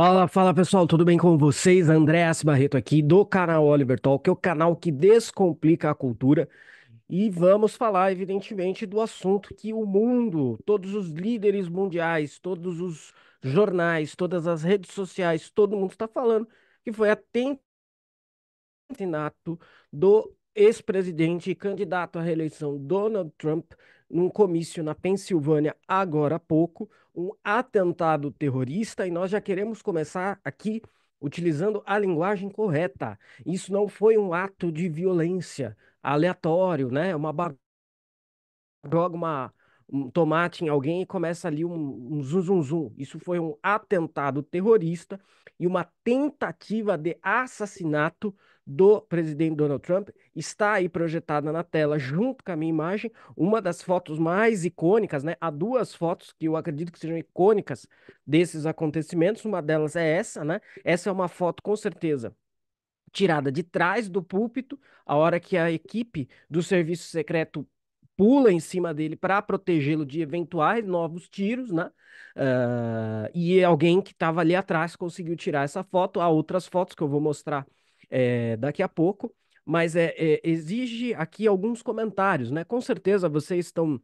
Fala, fala pessoal, tudo bem com vocês? Andréas Barreto aqui do canal Oliver Talk, que é o canal que descomplica a cultura. E vamos falar, evidentemente, do assunto que o mundo, todos os líderes mundiais, todos os jornais, todas as redes sociais, todo mundo está falando, que foi atentado do ex-presidente e candidato à reeleição Donald Trump num comício na Pensilvânia agora há pouco, um atentado terrorista, e nós já queremos começar aqui utilizando a linguagem correta. Isso não foi um ato de violência aleatório, né? É uma bar... joga uma um tomate em alguém e começa ali um, um zum, zum, zum. Isso foi um atentado terrorista e uma tentativa de assassinato do presidente Donald Trump, está aí projetada na tela, junto com a minha imagem, uma das fotos mais icônicas, né? Há duas fotos que eu acredito que sejam icônicas desses acontecimentos, uma delas é essa, né? Essa é uma foto, com certeza, tirada de trás do púlpito, a hora que a equipe do serviço secreto pula em cima dele para protegê-lo de eventuais novos tiros, né? Uh, e alguém que estava ali atrás conseguiu tirar essa foto. Há outras fotos que eu vou mostrar é, daqui a pouco. Mas é, é, exige aqui alguns comentários, né? Com certeza vocês estão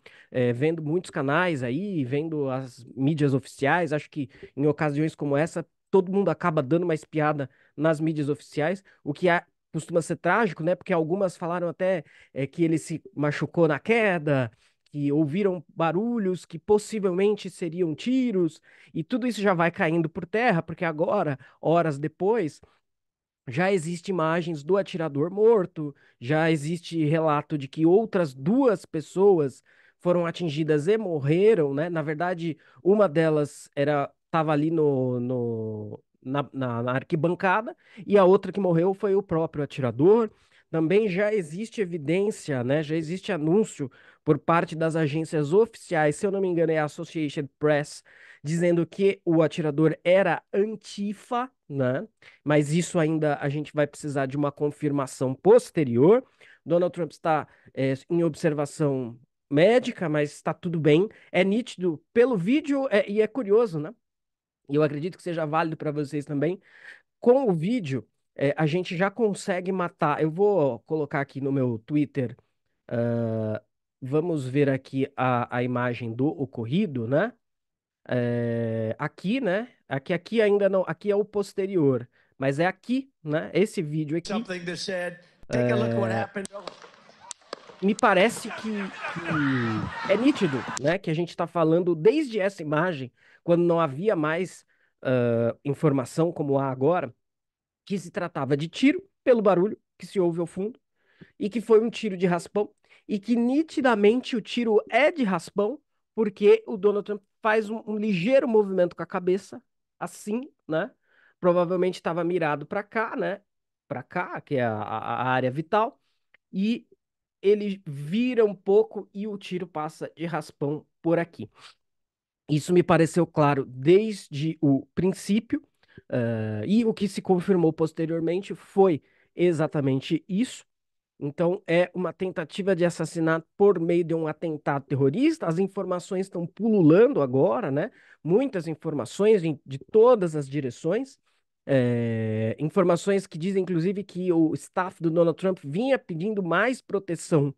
vendo muitos canais aí, vendo as mídias oficiais. Acho que em ocasiões como essa, todo mundo acaba dando uma espiada nas mídias oficiais, o que é costuma ser trágico, né? Porque algumas falaram até é, que ele se machucou na queda, que ouviram barulhos que possivelmente seriam tiros, e tudo isso já vai caindo por terra, porque agora, horas depois, já existe imagens do atirador morto, já existe relato de que outras duas pessoas foram atingidas e morreram, né? Na verdade, uma delas era estava ali no, no na, na, na arquibancada e a outra que morreu foi o próprio atirador. Também já existe evidência, né? Já existe anúncio por parte das agências oficiais, se eu não me engano, é a Associated Press, dizendo que o atirador era antifa, né? Mas isso ainda a gente vai precisar de uma confirmação posterior. Donald Trump está é, em observação médica, mas está tudo bem. É nítido pelo vídeo é, e é curioso, né? E eu acredito que seja válido para vocês também. Com o vídeo, é, a gente já consegue matar. Eu vou colocar aqui no meu Twitter. Uh, vamos ver aqui a, a imagem do ocorrido, né? É, aqui, né? Aqui, aqui ainda não, aqui é o posterior, mas é aqui, né? Esse vídeo aqui. é, me parece que, que, é nítido, né? Que a gente está falando desde essa imagem, quando não havia mais uh, informação como há agora, que se tratava de tiro pelo barulho que se ouve ao fundo e que foi um tiro de raspão e que nitidamente o tiro é de raspão porque o Donald Trump faz um, um ligeiro movimento com a cabeça, assim, né? Provavelmente estava mirado para cá, né? Para cá, que é a, a área vital, e ele vira um pouco e o tiro passa de raspão por aqui. Isso me pareceu claro desde o princípio, uh, e o que se confirmou posteriormente foi exatamente isso. Então, é uma tentativa de assassinato por meio de um atentado terrorista. As informações estão pululando agora, né? Muitas informações de, todas as direções. É, informações que dizem, inclusive, que o staff do Donald Trump vinha pedindo mais proteção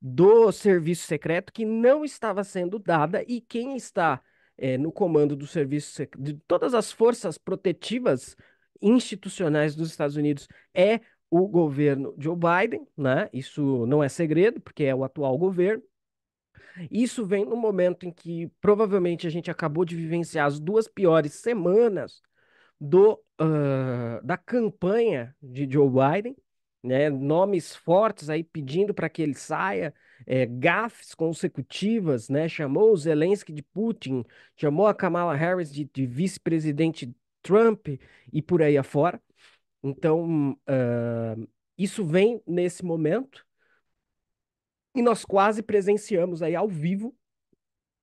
do serviço secreto que não estava sendo dada e quem está é, no comando do serviço de todas as forças protetivas institucionais dos Estados Unidos é o governo Joe Biden, né? Isso não é segredo, porque é o atual governo. Isso vem no momento em que provavelmente a gente acabou de vivenciar as duas piores semanas do, uh, da campanha de Joe Biden, né? Nomes fortes aí pedindo para que ele saia, é, gafes consecutivas, né? Chamou o Zelensky de Putin, chamou a Kamala Harris de, de vice-presidente Trump e por aí afora. Então, uh, isso vem nesse momento e nós quase presenciamos aí ao vivo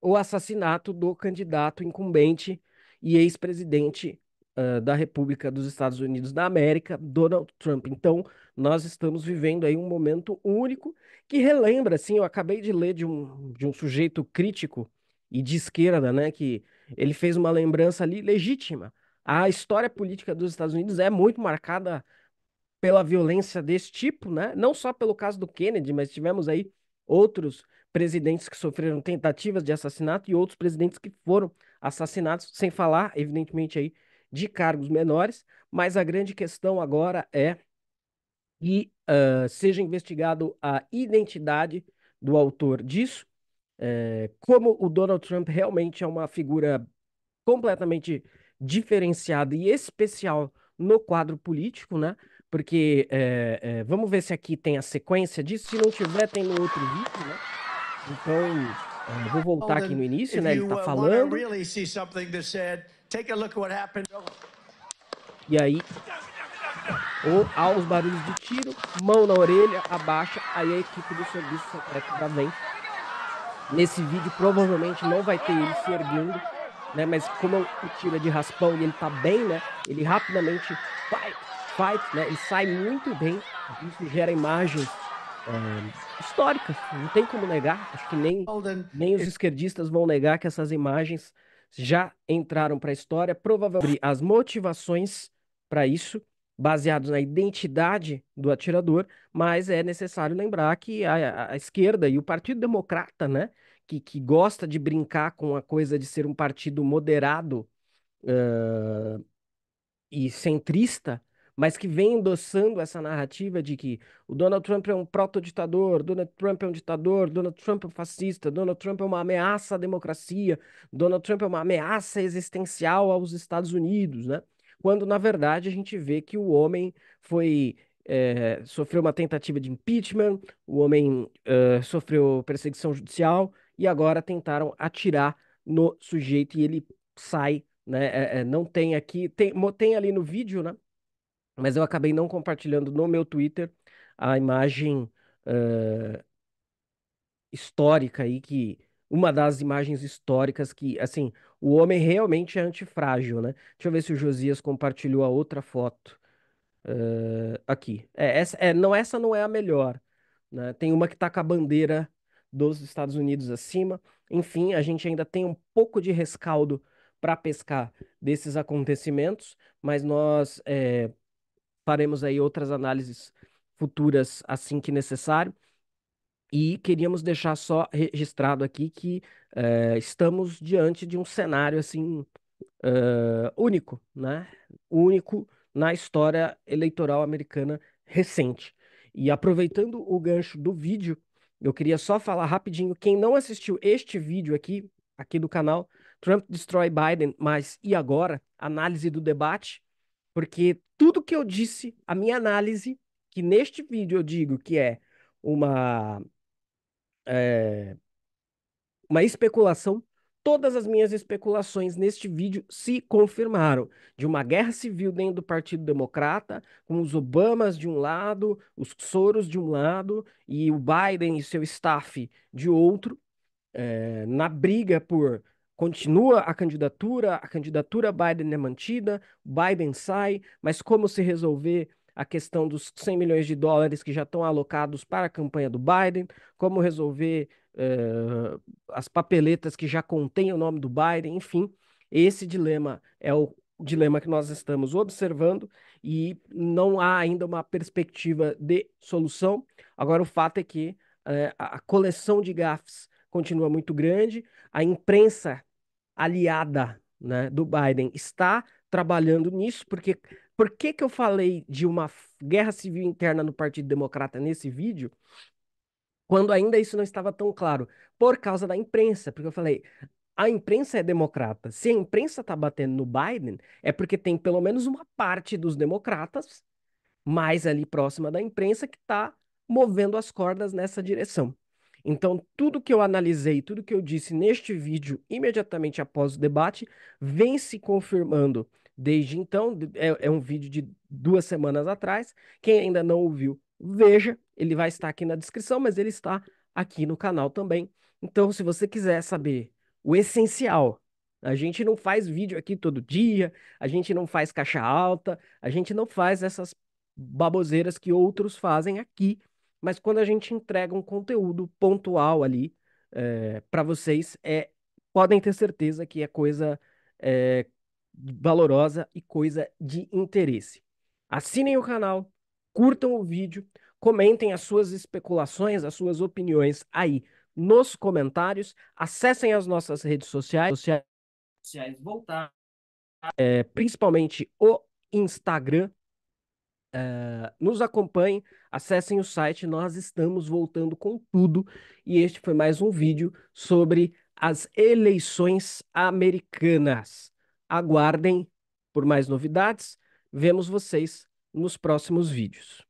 o assassinato do candidato incumbente e ex-presidente uh, da República dos Estados Unidos da América, Donald Trump. Então, nós estamos vivendo aí um momento único que relembra, assim, eu acabei de ler de um, de um sujeito crítico e de esquerda, né, que ele fez uma lembrança ali legítima a história política dos Estados Unidos é muito marcada pela violência desse tipo, né? Não só pelo caso do Kennedy, mas tivemos aí outros presidentes que sofreram tentativas de assassinato e outros presidentes que foram assassinados, sem falar, evidentemente, aí de cargos menores. Mas a grande questão agora é que uh, seja investigado a identidade do autor disso. É, como o Donald Trump realmente é uma figura completamente diferenciada e especial no quadro político, né? Porque é, é, vamos ver se aqui tem a sequência disso. Se não tiver, tem no outro vídeo, né? Então, eh, vou voltar aqui no início, né? Ele está uh, falando. Oh. E aí, ou aos barulhos de tiro, mão na orelha, abaixa, aí a equipe do serviço secreto já vem. Nesse vídeo provavelmente não vai ter ele se erguendo, né? Mas como o é tiro é de raspão e ele tá bem, né? Ele rapidamente fight, fight, né? Ele sai muito bem. Isso gera imagens é, históricas, não tem como negar. Acho que nem, nem os eh, esquerdistas vão negar que essas imagens já entraram para a história. Provavelmente as motivações para isso baseados na identidade do atirador, mas é necessário lembrar que a, a, esquerda e o Partido Democrata, né, que, que gosta de brincar com a coisa de ser um partido moderado uh, e centrista, mas que vem endossando essa narrativa de que o Donald Trump é um proto-ditador, Donald Trump é um ditador, Donald Trump é um fascista, Donald Trump é uma ameaça à democracia, Donald Trump é uma ameaça existencial aos Estados Unidos, né? Quando, na verdade, a gente vê que o homem foi. É, sofreu uma tentativa de impeachment, o homem sofreu perseguição judicial, e agora tentaram atirar no sujeito e ele sai, né? É, é, não tem aqui, tem, tem ali no vídeo, né? Mas eu acabei não compartilhando no meu Twitter a imagem uh, histórica aí que uma das imagens históricas que, assim, o homem realmente é antifrágil, né? Deixa eu ver se o Josias compartilhou a outra foto. Uh, aqui. É, essa, é, não, essa não é a melhor. Né? Tem uma que tá com a bandeira dos Estados Unidos acima. Enfim, a gente ainda tem um pouco de rescaldo para pescar desses acontecimentos, mas nós é, faremos aí outras análises futuras assim que necessário. E queríamos deixar só registrado aqui que é, estamos diante de um cenário assim eh, único, né? Único na história eleitoral americana recente. E aproveitando o gancho do vídeo, eu queria só falar rapidinho, quem não assistiu este vídeo aqui, aqui do canal, Trump destrói Biden, mas e agora? Análise do debate, porque tudo que eu disse, a minha análise, que neste vídeo eu digo que é uma, é, uma especulação, todas as minhas especulações neste vídeo se confirmaram. De uma guerra civil dentro do Partido Democrata, com os Obamas de um lado, os Soros de um lado e o Biden e seu staff de outro, é, na briga por continua a candidatura, a candidatura Biden é mantida, Biden sai, mas como se resolver a questão dos 100 milhões de dólares que já estão alocados para a campanha do Biden, como resolver uh, as papeletas que já contêm o nome do Biden, enfim, esse dilema é o dilema que nós estamos observando e não há ainda uma perspectiva de solução. Agora, o fato é que uh, a coleção de gafes continua muito grande, a imprensa aliada né, do Biden está trabalhando nisso, porque por que que eu falei de uma guerra civil interna no Partido Democrata nesse vídeo? Quando ainda isso não estava tão claro, por causa da imprensa, porque eu falei, a imprensa é democrata. Se a imprensa está batendo no Biden, é porque tem pelo menos uma parte dos democratas mais ali próxima da imprensa que está movendo as cordas nessa direção. Então, tudo que eu analisei, tudo que eu disse neste vídeo, imediatamente após o debate, vem se confirmando desde então. É, é um vídeo de duas semanas atrás. Quem ainda não ouviu, veja. Ele vai estar aqui na descrição, mas ele está aqui no canal também. Então, se você quiser saber o essencial, a gente não faz vídeo aqui todo dia, a gente não faz caixa alta, a gente não faz essas baboseiras que outros fazem aqui, mas quando a gente entrega um conteúdo pontual ali é, eh, para vocês, é, podem ter certeza que é coisa é, valorosa e coisa de interesse. Assinem o canal, curtam o vídeo, comentem as suas especulações, as suas opiniões aí nos comentários, acessem as nossas redes sociais, sociais voltar, é, principalmente o Instagram, Uh, nos acompanhem, acessem o site, nós estamos voltando com tudo. E este foi mais um vídeo sobre as eleições americanas. Aguardem por mais novidades. Vemos vocês nos próximos vídeos.